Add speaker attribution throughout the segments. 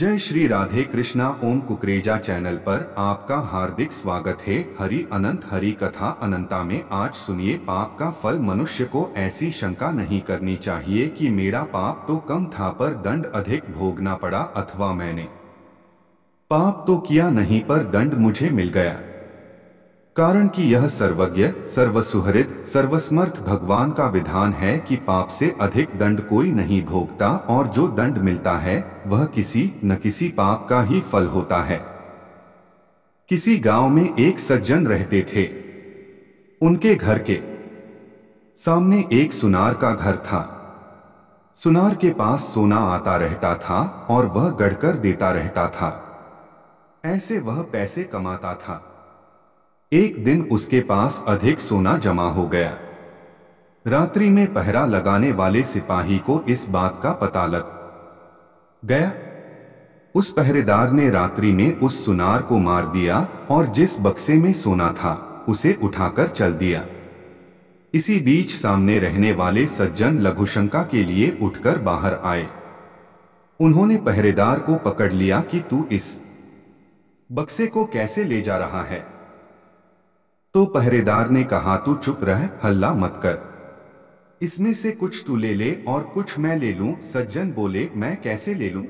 Speaker 1: जय श्री राधे कृष्णा ओम कुकरेजा चैनल पर आपका हार्दिक स्वागत है हरि अनंत हरि कथा अनंता में आज सुनिए पाप का फल मनुष्य को ऐसी शंका नहीं करनी चाहिए कि मेरा पाप तो कम था पर दंड अधिक भोगना पड़ा अथवा मैंने पाप तो किया नहीं पर दंड मुझे मिल गया कारण कि यह सर्वज्ञ सर्वसुहृद सर्वसमर्थ भगवान का विधान है कि पाप से अधिक दंड कोई नहीं भोगता और जो दंड मिलता है वह किसी न किसी पाप का ही फल होता है किसी गांव में एक सज्जन रहते थे उनके घर के सामने एक सुनार का घर था सुनार के पास सोना आता रहता था और वह गढ़कर देता रहता था ऐसे वह पैसे कमाता था एक दिन उसके पास अधिक सोना जमा हो गया रात्रि में पहरा लगाने वाले सिपाही को इस बात का पता लग गया उस पहरेदार ने रात्रि में उस सुनार को मार दिया और जिस बक्से में सोना था उसे उठाकर चल दिया इसी बीच सामने रहने वाले सज्जन लघुशंका के लिए उठकर बाहर आए उन्होंने पहरेदार को पकड़ लिया कि तू इस बक्से को कैसे ले जा रहा है तो पहरेदार ने कहा तू चुप रह हल्ला मत कर इसमें से कुछ तू ले ले और कुछ मैं ले लूं सज्जन बोले मैं कैसे ले लूं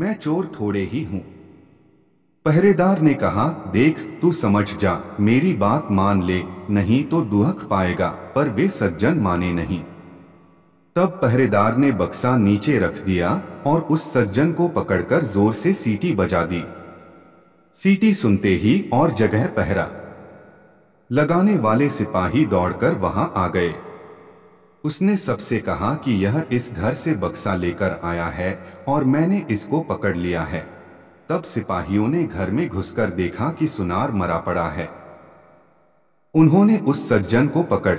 Speaker 1: मैं चोर थोड़े ही हूं पहरेदार ने कहा देख तू समझ जा मेरी बात मान ले नहीं तो दुहक पाएगा पर वे सज्जन माने नहीं तब पहरेदार ने बक्सा नीचे रख दिया और उस सज्जन को पकड़कर जोर से सीटी बजा दी सीटी सुनते ही और जगह पहरा लगाने वाले सिपाही दौड़कर वहां आ गए उसने सबसे कहा कि यह इस घर से बक्सा लेकर आया है और मैंने इसको पकड़ लिया है तब सिपाहियों ने घर में घुसकर देखा कि सुनार मरा पड़ा है उन्होंने उस सज्जन को पकड़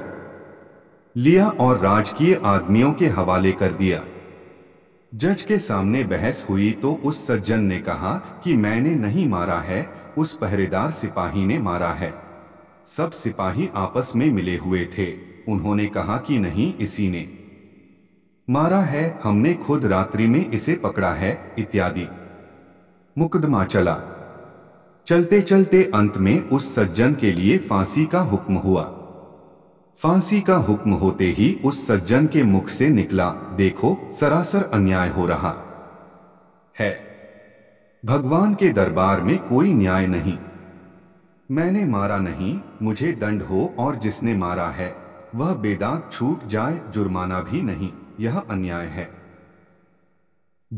Speaker 1: लिया और राजकीय आदमियों के हवाले कर दिया जज के सामने बहस हुई तो उस सज्जन ने कहा कि मैंने नहीं मारा है उस पहरेदार सिपाही ने मारा है सब सिपाही आपस में मिले हुए थे उन्होंने कहा कि नहीं इसी ने मारा है हमने खुद रात्रि में इसे पकड़ा है इत्यादि मुकदमा चला चलते चलते अंत में उस सज्जन के लिए फांसी का हुक्म हुआ फांसी का हुक्म होते ही उस सज्जन के मुख से निकला देखो सरासर अन्याय हो रहा है भगवान के दरबार में कोई न्याय नहीं मैंने मारा नहीं मुझे दंड हो और जिसने मारा है वह बेदाग छूट जाए जुर्माना भी नहीं यह अन्याय है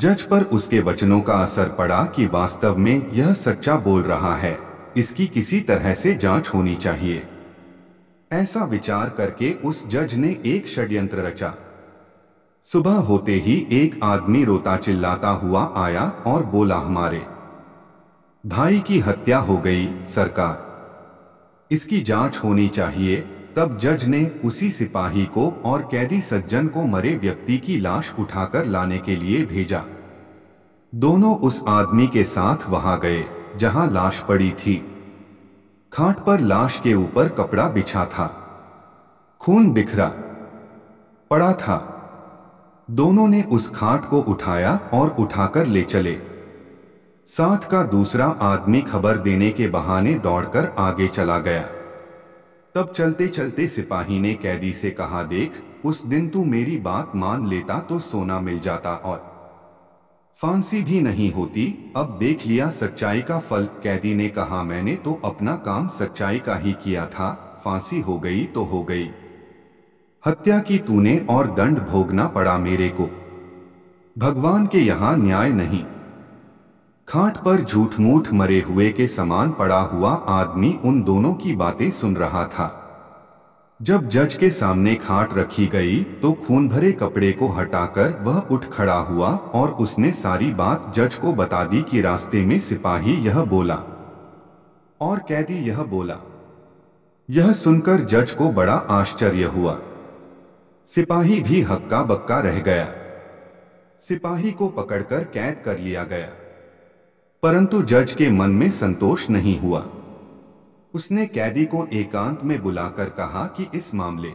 Speaker 1: जज पर उसके वचनों का असर पड़ा कि वास्तव में यह सच्चा बोल रहा है इसकी किसी तरह से जांच होनी चाहिए ऐसा विचार करके उस जज ने एक षड्यंत्र रचा सुबह होते ही एक आदमी रोता चिल्लाता हुआ आया और बोला हमारे भाई की हत्या हो गई सरकार इसकी जांच होनी चाहिए तब जज ने उसी सिपाही को और कैदी सज्जन को मरे व्यक्ति की लाश उठाकर लाने के लिए भेजा दोनों उस आदमी के साथ वहां गए जहां लाश पड़ी थी खाट पर लाश के ऊपर कपड़ा बिछा था खून बिखरा पड़ा था दोनों ने उस खाट को उठाया और उठाकर ले चले साथ का दूसरा आदमी खबर देने के बहाने दौड़कर आगे चला गया तब चलते चलते सिपाही ने कैदी से कहा देख उस दिन तू मेरी बात मान लेता तो सोना मिल जाता और फांसी भी नहीं होती अब देख लिया सच्चाई का फल कैदी ने कहा मैंने तो अपना काम सच्चाई का ही किया था फांसी हो गई तो हो गई हत्या की तूने और दंड भोगना पड़ा मेरे को भगवान के यहाँ न्याय नहीं खाट पर झूठ मूठ मरे हुए के समान पड़ा हुआ आदमी उन दोनों की बातें सुन रहा था जब जज के सामने खाट रखी गई तो खून भरे कपड़े को हटाकर वह उठ खड़ा हुआ और उसने सारी बात जज को बता दी कि रास्ते में सिपाही यह बोला और कैदी यह बोला यह सुनकर जज को बड़ा आश्चर्य हुआ सिपाही भी हक्का बक्का रह गया सिपाही को पकड़कर कैद कर लिया गया परंतु जज के मन में संतोष नहीं हुआ उसने कैदी को एकांत में बुलाकर कहा कि इस मामले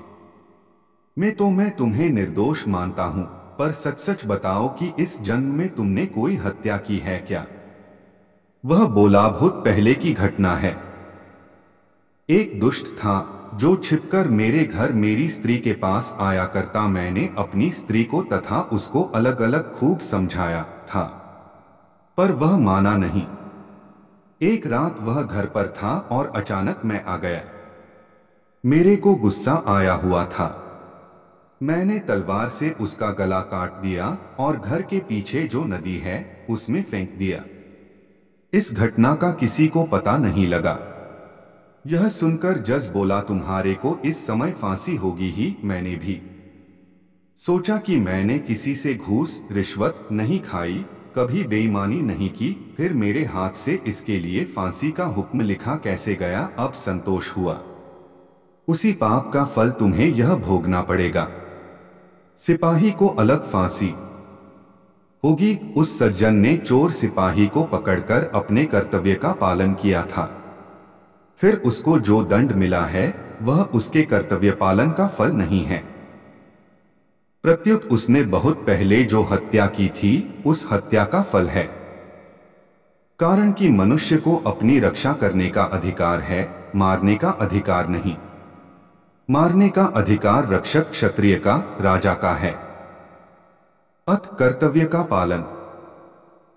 Speaker 1: में तो मैं तुम्हें निर्दोष मानता हूं पर सच सच बताओ कि इस जन्म में तुमने कोई हत्या की है क्या वह बोला बहुत पहले की घटना है एक दुष्ट था जो छिपकर मेरे घर मेरी स्त्री के पास आया करता मैंने अपनी स्त्री को तथा उसको अलग अलग खूब समझाया था पर वह माना नहीं एक रात वह घर पर था और अचानक मैं आ गया मेरे को गुस्सा आया हुआ था मैंने तलवार से उसका गला काट दिया और घर के पीछे जो नदी है उसमें फेंक दिया इस घटना का किसी को पता नहीं लगा यह सुनकर जस बोला तुम्हारे को इस समय फांसी होगी ही मैंने भी सोचा कि मैंने किसी से घूस रिश्वत नहीं खाई कभी बेईमानी नहीं की फिर मेरे हाथ से इसके लिए फांसी का हुक्म लिखा कैसे गया अब संतोष हुआ उसी पाप का फल तुम्हें यह भोगना पड़ेगा सिपाही को अलग फांसी होगी उस सज्जन ने चोर सिपाही को पकड़कर अपने कर्तव्य का पालन किया था फिर उसको जो दंड मिला है वह उसके कर्तव्य पालन का फल नहीं है प्रत्युत उसने बहुत पहले जो हत्या की थी उस हत्या का फल है कारण कि मनुष्य को अपनी रक्षा करने का अधिकार है मारने का अधिकार नहीं मारने का अधिकार रक्षक क्षत्रिय का राजा का है अत कर्तव्य का पालन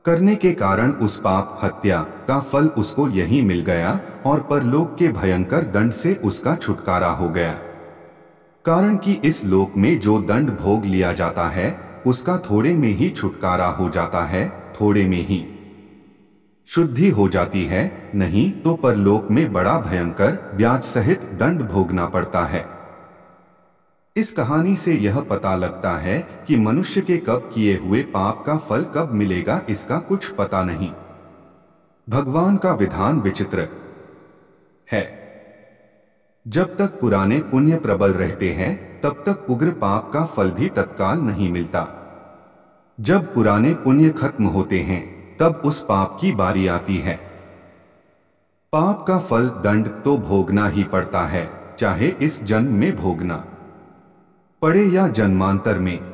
Speaker 1: करने के कारण उस पाप हत्या का फल उसको यही मिल गया और परलोक के भयंकर दंड से उसका छुटकारा हो गया कारण कि इस लोक में जो दंड भोग लिया जाता है उसका थोड़े में ही छुटकारा हो जाता है थोड़े में ही शुद्धि हो जाती है नहीं तो परलोक में बड़ा भयंकर ब्याज सहित दंड भोगना पड़ता है इस कहानी से यह पता लगता है कि मनुष्य के कब किए हुए पाप का फल कब मिलेगा इसका कुछ पता नहीं भगवान का विधान विचित्र है जब तक पुराने पुण्य प्रबल रहते हैं तब तक उग्र पाप का फल भी तत्काल नहीं मिलता जब पुराने पुण्य खत्म होते हैं तब उस पाप की बारी आती है पाप का फल दंड तो भोगना ही पड़ता है चाहे इस जन्म में भोगना पड़े या जन्मांतर में